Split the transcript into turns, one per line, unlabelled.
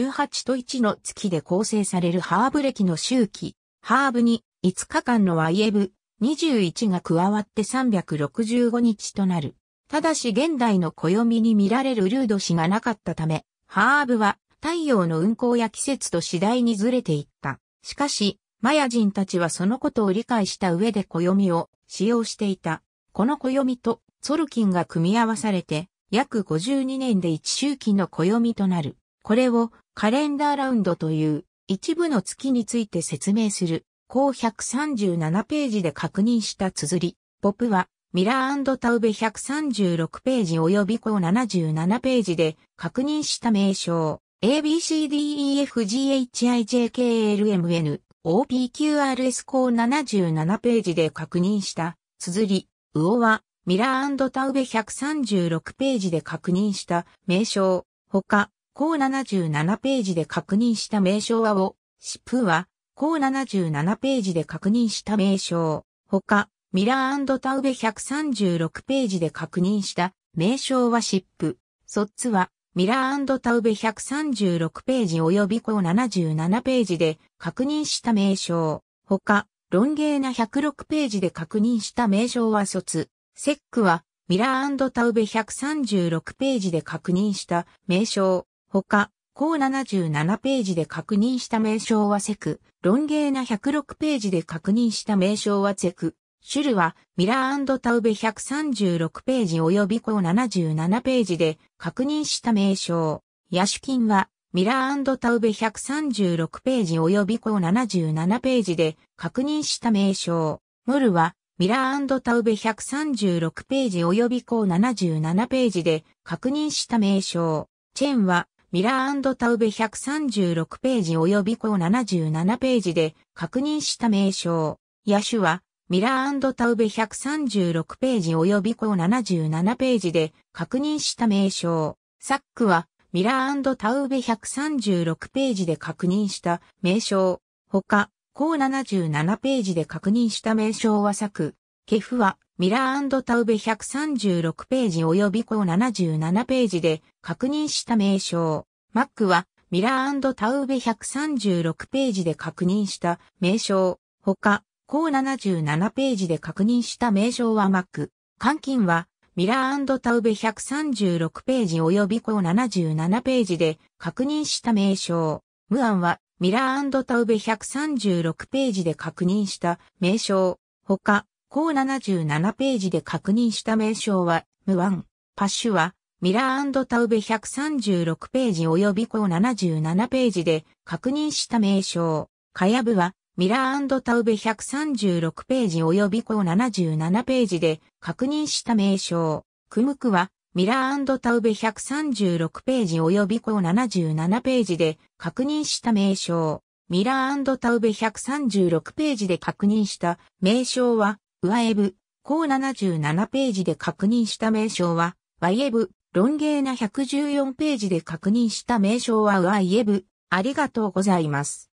18と1の月で構成されるハーブ歴の周期、ハーブに5日間のワイエブ、21が加わって365日となる。ただし現代の暦に見られるルード氏がなかったため、ハーブは太陽の運行や季節と次第にずれていった。しかし、マヤ人たちはそのことを理解した上で暦を使用していた。この暦とソルキンが組み合わされて、約52年で1周期の暦となる。これをカレンダーラウンドという一部の月について説明する、項137ページで確認した綴り、ポプはミラータウベ136ページ及び項77ページで確認した名称、ABCDEFGHIJKLMNOPQRS 項77ページで確認した綴り、ウオはミラータウベ136ページで確認した名称、他、項77ページで確認した名称はを、シプは、項77ページで確認した名称、他、ミラータウベ136ページで確認した名称はシップ、ソッツは、ミラータウベ136ページ及び項77ページで確認した名称、他、ロンゲーナ106ページで確認した名称はツ。セックは、ミラータウベ136ページで確認した名称、ほか、項77ページで確認した名称はセク、ロンゲーナ106ページで確認した名称はセク、シュルはミラータウベ136ページ及び項77ページで確認した名称、ヤシュキンはミラータウベ136ページ及び項77ページで確認した名称、モルはミラータウベ136ページ及び項77ページで確認した名称、チェンはミラータウベ136ページ及び項77ページで確認した名称。野手は、ミラータウベ136ページ及び項77ページで確認した名称。サックは、ミラータウベ136ページで確認した名称。他、項77ページで確認した名称はサク。ケフは、ミラータウベ136ページ及び項77ページで確認した名称。マックはミラータウベ136ページで確認した名称。他、項77ページで確認した名称はマック。監禁はミラータウベ136ページ及び項77ページで確認した名称。ムアンはミラータウベ136ページで確認した名称。他、項77ページで確認した名称は、ムワン、パッシュは、ミラータウベ136ページ及び項77ページで確認した名称。カヤブは、ミラータウベ136ページ及び項77ページで確認した名称。クムクは、ミラータウベ136ページ及び項77ページで確認した名称。ミラータウベ136ページで確認した名称は、上エブ、項77ページで確認した名称は、ワイエブ、ロンゲーナ114ページで確認した名称は上イエブ、ありがとうございます。